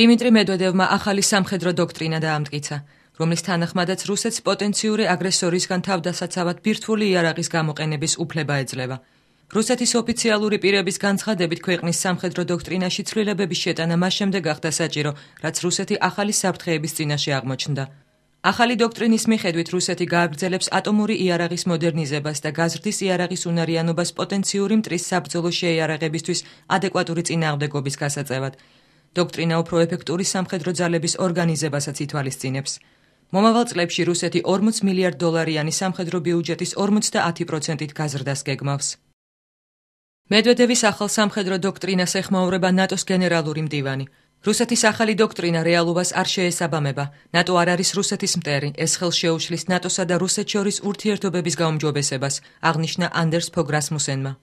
დიმიტრი მედვედევმა ახალი სამხედრო დოქტრინა დაამტკიცა, რომლის თანახმადაც რუსეთს პოტენციური აგრესორისგან თავდასაცავად ბირთვული იარაღის გამოყენების უფლება ეძლევა. რუსეთის ოფიციალური პირების განცხადებით ქვეყნის სამხედრო დოქტრინაში ცვლილებების შეტანა მას შემდეგ გახდა საჭირო, რაც რუსეთი ახალი საფრთხეების წინაშე აღმოჩნდა. ახალი დოქტრინის მიხედვით რუსეთი გააგრძელებს ატომური იარაღის მოდერნიზებას და გაზრდის იარაღის უნარიანობას პოტენციური მტრის საბრძოლო შეიარაღებისთვის ადეკვატური წინააღმდეგობის გასაწევად. დოქტრინა უფრო ეფექტური სამხედრო ძალების ორგანიზებასაც ითვალისწინებს. მომავალ წლებში რუსეთი 40 მილიარდ დოლარიანი სამხედრო ბიუჯეტის 50%-ით გაზრდას გეგმავს. მედვედევის ახალ სამხედრო დოქტრინას ეხმაურება ნატოს გენერალური მდივანი. რუსეთის ახალი დოქტრინა რეალობას არ შეესაბამება. ნატო არ არის რუსეთის მტერი. ეს ხელ შეუშლის ნატოსა და რუსეთ შორის ურთიერთობების გაუმჯობესებას, აღნიშნა ანდერს ფოგრასმუსენმა.